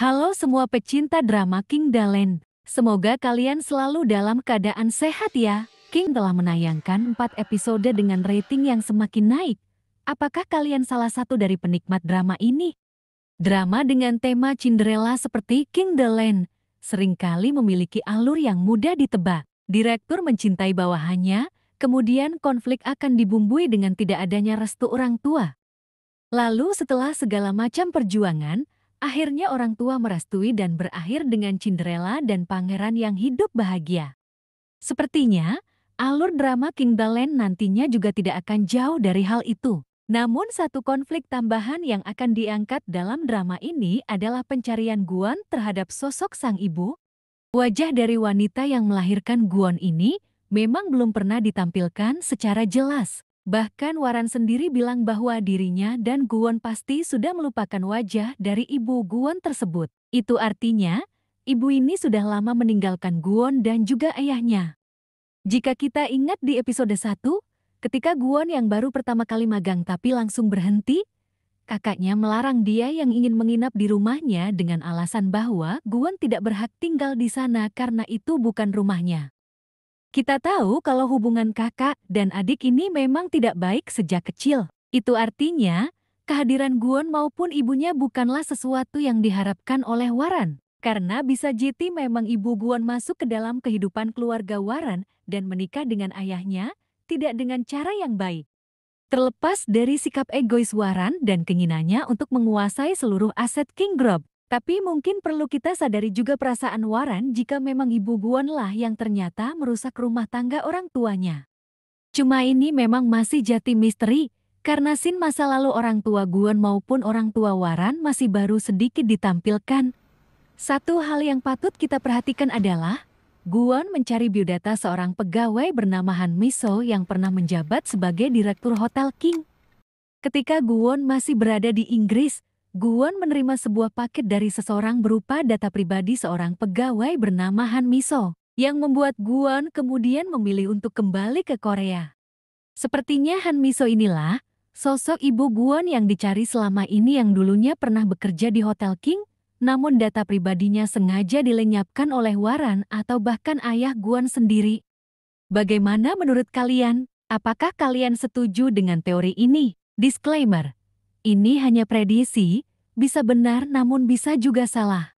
Halo semua pecinta drama King Dalen. Semoga kalian selalu dalam keadaan sehat ya. King telah menayangkan 4 episode dengan rating yang semakin naik. Apakah kalian salah satu dari penikmat drama ini? Drama dengan tema Cinderella seperti King Dalen seringkali memiliki alur yang mudah ditebak. Direktur mencintai bawahannya, kemudian konflik akan dibumbui dengan tidak adanya restu orang tua. Lalu setelah segala macam perjuangan, Akhirnya orang tua merestui dan berakhir dengan Cinderella dan pangeran yang hidup bahagia. Sepertinya, alur drama Kingdaland nantinya juga tidak akan jauh dari hal itu. Namun satu konflik tambahan yang akan diangkat dalam drama ini adalah pencarian Guan terhadap sosok sang ibu. Wajah dari wanita yang melahirkan Guan ini memang belum pernah ditampilkan secara jelas. Bahkan Waran sendiri bilang bahwa dirinya dan Guwon pasti sudah melupakan wajah dari ibu Guwon tersebut. Itu artinya, ibu ini sudah lama meninggalkan Guwon dan juga ayahnya. Jika kita ingat di episode 1, ketika Guwon yang baru pertama kali magang tapi langsung berhenti, kakaknya melarang dia yang ingin menginap di rumahnya dengan alasan bahwa Guan tidak berhak tinggal di sana karena itu bukan rumahnya. Kita tahu kalau hubungan kakak dan adik ini memang tidak baik sejak kecil. Itu artinya, kehadiran Guon maupun ibunya bukanlah sesuatu yang diharapkan oleh Waran. Karena bisa jadi memang ibu Guon masuk ke dalam kehidupan keluarga Waran dan menikah dengan ayahnya, tidak dengan cara yang baik. Terlepas dari sikap egois Waran dan keinginannya untuk menguasai seluruh aset King Grob, tapi mungkin perlu kita sadari juga perasaan Waran jika memang ibu Guan lah yang ternyata merusak rumah tangga orang tuanya. Cuma ini memang masih jati misteri, karena sin masa lalu orang tua Guan maupun orang tua Waran masih baru sedikit ditampilkan. Satu hal yang patut kita perhatikan adalah, Guan mencari biodata seorang pegawai bernama Han Miso yang pernah menjabat sebagai direktur Hotel King. Ketika Guan masih berada di Inggris, Guan menerima sebuah paket dari seseorang berupa data pribadi seorang pegawai bernama Han Miso, yang membuat Guan kemudian memilih untuk kembali ke Korea. Sepertinya Han Miso inilah sosok ibu Guan yang dicari selama ini yang dulunya pernah bekerja di Hotel King, namun data pribadinya sengaja dilenyapkan oleh Waran atau bahkan ayah Guan sendiri. Bagaimana menurut kalian? Apakah kalian setuju dengan teori ini? Disclaimer, ini hanya prediksi, bisa benar namun bisa juga salah.